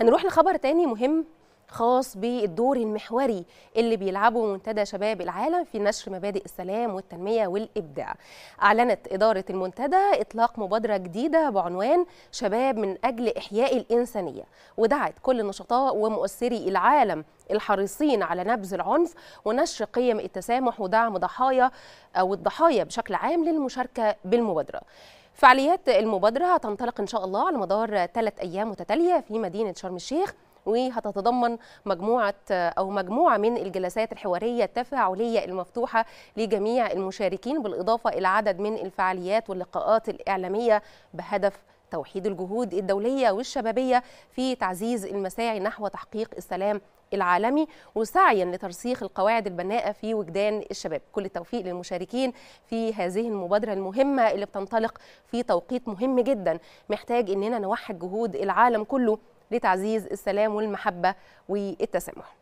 هنروح لخبر تاني مهم خاص بالدور المحوري اللي بيلعبه منتدى شباب العالم في نشر مبادئ السلام والتنمية والإبداع أعلنت إدارة المنتدى إطلاق مبادرة جديدة بعنوان شباب من أجل إحياء الإنسانية ودعت كل النشطاء ومؤثري العالم الحريصين على نبذ العنف ونشر قيم التسامح ودعم ضحايا أو الضحايا بشكل عام للمشاركة بالمبادرة فعاليات المبادرة هتنطلق إن شاء الله على مدار ثلاث أيام متتالية في مدينة شرم الشيخ وهتتضمن مجموعة أو مجموعة من الجلسات الحوارية التفاعلية المفتوحة لجميع المشاركين بالإضافة إلى عدد من الفعاليات واللقاءات الإعلامية بهدف توحيد الجهود الدولية والشبابية في تعزيز المساعي نحو تحقيق السلام العالمي وسعيا لترسيخ القواعد البناءه في وجدان الشباب كل التوفيق للمشاركين في هذه المبادره المهمه اللي بتنطلق في توقيت مهم جدا محتاج اننا نوحد جهود العالم كله لتعزيز السلام والمحبه والتسامح